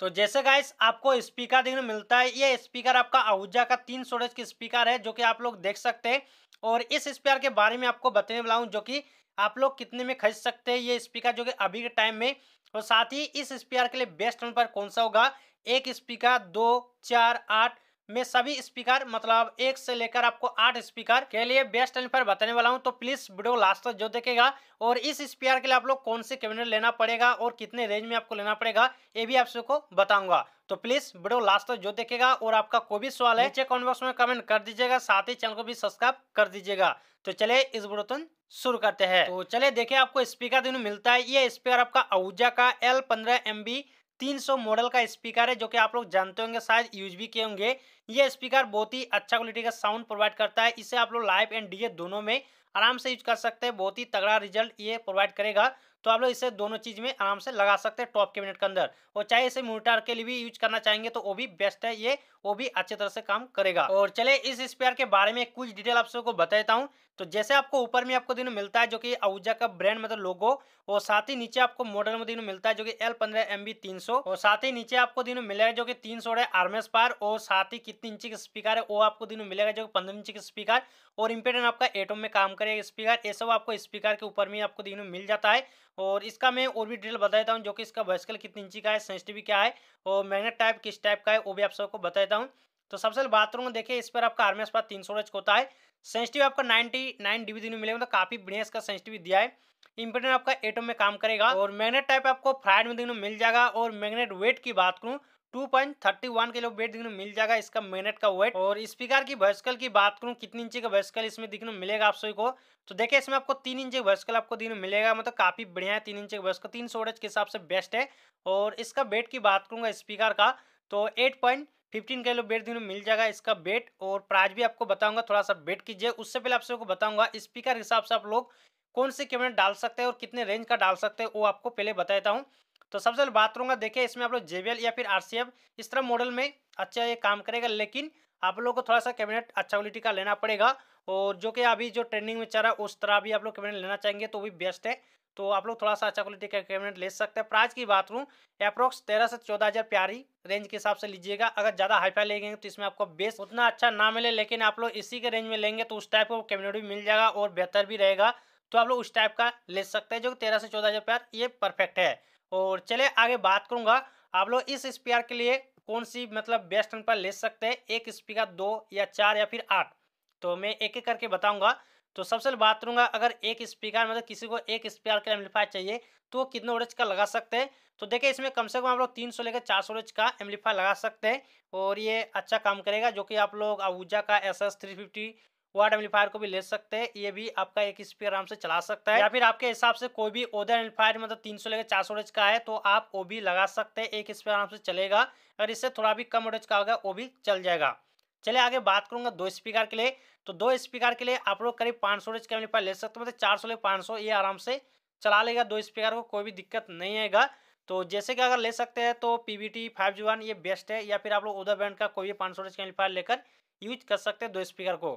तो जैसे गाइस आपको स्पीकर देखने मिलता है ये स्पीकर आपका आहूजा का तीन सौ की स्पीकर है जो कि आप लोग देख सकते हैं और इस स्पीकर के बारे में आपको बताने वाला हूँ जो कि आप लोग कितने में खरीद सकते हैं ये स्पीकर जो कि अभी के टाइम में और साथ ही इस स्पीकर के लिए बेस्ट नंबर कौन सा होगा एक स्पीकर दो चार आठ में सभी स्पीकर मतलब एक से लेकर आपको आठ स्पीकर के लिए बेस्ट एनफेयर बताने वाला हूं तो प्लीज वीडियो लास्ट तक जो देखेगा और इस स्पीकर के लिए आप लोग कौन से कैबिनेट लेना पड़ेगा और कितने रेंज में आपको लेना पड़ेगा ये भी आप सबको बताऊंगा तो प्लीज वीडियो लास्ट तक जो देखेगा और आपका कोई भी सवाल है चेक कॉमेंट बॉक्स में कमेंट कर दीजिएगा साथ ही चैनल को भी सब्सक्राइब कर दीजिएगा तो चले इस वीडियो शुरू करते हैं तो चले देखिये आपको स्पीकर दिन मिलता है ये स्पीकर आपका अहूजा का एल पंद्रह एम बी तीन सौ मॉडल का स्पीकर है जो कि आप लोग जानते होंगे शायद यूज भी किए होंगे ये स्पीकर बहुत ही अच्छा क्वालिटी का साउंड प्रोवाइड करता है इसे आप लोग लाइव एंड डी दोनों में आराम से यूज कर सकते हैं बहुत ही तगड़ा रिजल्ट ये प्रोवाइड करेगा तो आप लोग इसे दोनों चीज़ में आराम से लगा सकते हैं टॉप कैबिनेट के अंदर और चाहे इसे मोनिटर के लिए भी यूज करना चाहेंगे तो वो भी बेस्ट है ये वो भी अच्छे तरह से काम करेगा और चले इस स्पीकर के बारे में कुछ डिटेल आप सबको बताता हूँ तो जैसे आपको ऊपर में आपको दिन मिलता है जो कि आउजा का ब्रांड मतलब लोगो और साथ ही नीचे आपको मॉडल में दिन मिलता है जो कि एल पंद्रह एम बी तीन सौ और साथ ही नीचे आपको दिन मिलेगा जो कि तीन सौ है आर्मेस पार और साथ ही कितने इंची का स्पीकर है वो आपको दिनों मिलेगा जो पंद्रह इंची का स्पीकर और इम्पेडेंस आपका एटम में काम करेगा स्पीकर ये सब आपको स्पीकर के ऊपर में आपको दिनों मिल जाता है और इसका मैं और भी डिटेल बता देता हूँ जो कि इसका वैस्कल कितने इंची का है सेंसिटिव क्या है और मैगनेट टाइप किस टाइप का है वो भी आप सबको बता देता हूँ तो सबसे पहले बात करूँगा देखिए इस पर आपका आर्मी पास तीन सौ होता है सेंसिटिव आपका नाइन्टी नाइन डीबी दिनों मिलेगा मतलब काफ़ी बढ़िया इसका सेंसिटिव दिया है इम्पोर्टेंट आपका एटम में काम करेगा और मैग्नेट टाइप आपको फ्राइड में दिनों मिल जाएगा और मैग्नेट वेट की बात करूँ two point thirty one kilo weight देखने मिल जाएगा इसका मिनट का वेट और स्पीकर की वर्सकल की बात करूँ कितनी इंची का वर्सकल इसमें देखने मिलेगा आप सभी को तो देखिए इसमें आपको तीन इंच वर्सकल आपको देखने मिलेगा मतलब काफ़ी बढ़िया है तीन इंच वर्सकल तीन सौ के हिसाब से बेस्ट है और इसका बेट की बात करूंगा स्पीकर का तो eight point fifteen kilo weight दिन मिल जाएगा इसका बेट और प्राइस भी आपको बताऊंगा थोड़ा सा बेट कीजिए उससे पहले आप सबको बताऊंगा स्पीकर हिसाब से आप लोग कौन से कैमरे डाल सकते हैं और कितने रेंज का डाल सकते हैं वो आपको पहले बताता हूँ तो सबसे पहले बात करूँगा देखिए इसमें आप लोग जेबीएल या फिर आरसीएफ इस तरह मॉडल में अच्छा ये काम करेगा लेकिन आप लोग को थोड़ा सा कैबिनेट अच्छा क्वालिटी का लेना पड़ेगा और जो कि अभी जो ट्रेंडिंग में चल रहा है उस तरह भी आप लोग कैबिनेट लेना चाहेंगे तो भी बेस्ट है तो आप लोग थोड़ा सा अच्छा क्वालिटी का कैबिनेट ले सकते हैं प्राइस की बात करूँ अप्रोक्स तेरह से चौदह हज़ार प्यारी रेंज के हिसाब से लीजिएगा अगर ज़्यादा हाईफाई लेंगे तो इसमें आपको बेस उतना अच्छा ना मिले लेकिन आप लोग इसी के रेंज में लेंगे तो उस टाइप का कैबिनेट भी मिल जाएगा और बेहतर भी रहेगा तो आप लोग उस टाइप का ले सकते हैं जो तेरह से चौदह हज़ार प्यार ये परफेक्ट है और चले आगे बात करूंगा आप लोग इस स्पीकर के लिए कौन सी मतलब बेस्ट पर ले सकते हैं एक स्पीकर दो या चार या फिर आठ तो मैं एक एक करके बताऊंगा तो सबसे बात करूंगा अगर एक स्पीकर मतलब किसी को एक स्पीकर का एम्पलीफायर चाहिए तो वो कितने ओरेज का लगा सकते हैं तो देखिए इसमें कम से कम आप लोग तीन सौ लेकर चार सौ ओरेज का एम्पलीफायर लगा सकते हैं और ये अच्छा काम करेगा जो कि आप लोग आबूजा का S S three fifty watt amplifier को भी ले सकते हैं ये भी आपका एक स्पीकर आराम से चला सकता है या फिर आपके हिसाब से कोई भी ओदर एम्पलीफायर मतलब तीन सौ लेकर चार सौ का है तो आप वो भी लगा सकते हैं एक स्पीकर आराम से चलेगा अगर इससे थोड़ा भी कम ओडेज का होगा वो भी चल जाएगा चलिए आगे बात करूंगा दो स्पीकर के लिए तो दो स्पीकर के लिए आप लोग करीब पाँच सौ का एम्पलीफायर ले सकते हो मतलब चार सौ ले पाँच ये आराम से चला लेगा दो स्पीकर को कोई भी दिक्कत नहीं आएगा तो जैसे कि अगर ले सकते हैं तो P B T five G one ये बेस्ट है या फिर आप लोग ओदर ब्रांड का कोई भी पाँच सौ का एम्पलीफायर लेकर यूज कर सकते हैं दो स्पीकर को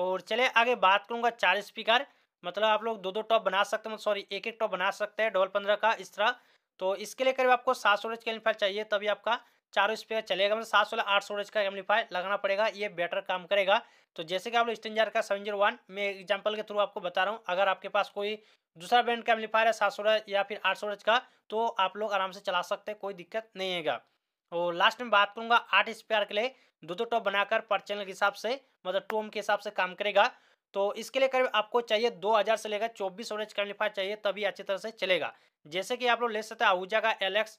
और चले आगे बात करूंगा चार स्पीकर मतलब आप लोग दो दो टॉप बना सकते हैं सॉरी एक एक टॉप बना सकते हैं डबल पंद्रह का इस तरह तो इसके लिए करीब आपको सात सौ का एम्पलीफायर चाहिए तभी आपका चारों स्पीकर चलेगा मतलब सात सौ आठ सौ का एम्पलीफायर लगाना पड़ेगा ये बेटर काम करेगा तो जैसे कि आप लोग स्टेंजर का सेवन जीरो वन मैं एग्जाम्पल के थ्रू आपको बता रहा हूँ अगर आपके पास कोई दूसरा ब्रांड का एम्पलीफायर है सात सौ या फिर आठ सौ का तो आप लोग आराम से चला सकते हैं कोई दिक्कत नहीं है और लास्ट में बात करूंगा आठ स्पेयर के लिए दो दो टॉप बनाकर पर चैनल के हिसाब से मतलब टोम के हिसाब से काम करेगा तो इसके लिए करीब आपको चाहिए 2000 से लेकर चौबीस ओरेज कैंडलिफा चाहिए तभी अच्छी तरह से चलेगा जैसे कि आप लोग ले सकते हैं आहूजा का एलेक्स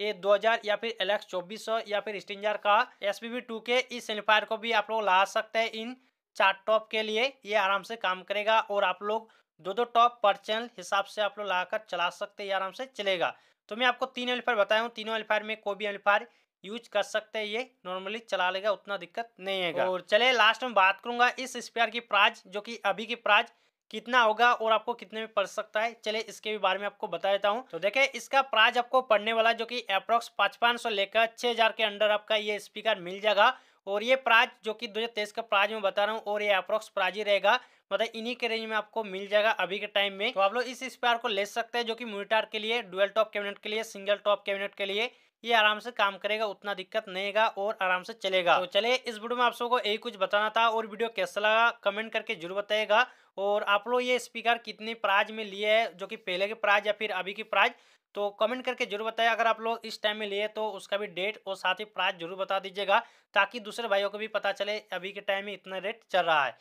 ये 2000 या फिर एलेक्स 2400 या फिर स्टिंजर का एस पी के इस एम्पलीफायर को भी आप लोग ला सकते हैं इन चार टॉप के लिए ये आराम से काम करेगा और आप लोग दो दो टॉप पर चैनल हिसाब से आप लोग ला चला सकते हैं आराम से चलेगा तो मैं आपको तीन एम्पलीफायर बताया हूँ तीनों एम्पलीफायर में कोई भी एम्पलीफायर यूज कर सकते हैं ये नॉर्मली चला लेगा उतना दिक्कत नहीं है और चले लास्ट में बात करूंगा इस स्पेयर की प्राइज जो कि अभी की प्राइज कितना होगा और आपको कितने में पड़ सकता है चले इसके भी बारे में आपको बता देता हूँ तो देखे इसका प्राइस आपको पड़ने वाला जो कि अप्रोक्स पचपन लेकर छह हजार के अंडर आपका ये स्पीकर मिल जाएगा और ये प्राइज जो कि दो का प्राइज मैं बता रहा हूँ और ये अप्रोक्स प्राइज ही रहेगा मतलब इन्हीं के रेंज में आपको मिल जाएगा अभी के टाइम में तो आप लोग इस स्पेयर को ले सकते हैं जो कि मोनिटार के लिए डुअल टॉप कैबिनेट के लिए सिंगल टॉप कैबिनेट के लिए ये आराम से काम करेगा उतना दिक्कत नहीं आएगा और आराम से चलेगा तो चले इस वीडियो में आप सबको यही कुछ बताना था और वीडियो कैसा लगा कमेंट करके जरूर बताएगा और आप लोग ये स्पीकर कितने प्राइज में लिए है जो कि पहले के प्राइज या फिर अभी की प्राइज तो कमेंट करके जरूर बताएं अगर आप लोग इस टाइम में लिए तो उसका भी डेट और साथ ही प्राइस जरूर बता दीजिएगा ताकि दूसरे भाइयों को भी पता चले अभी के टाइम में इतना रेट चल रहा है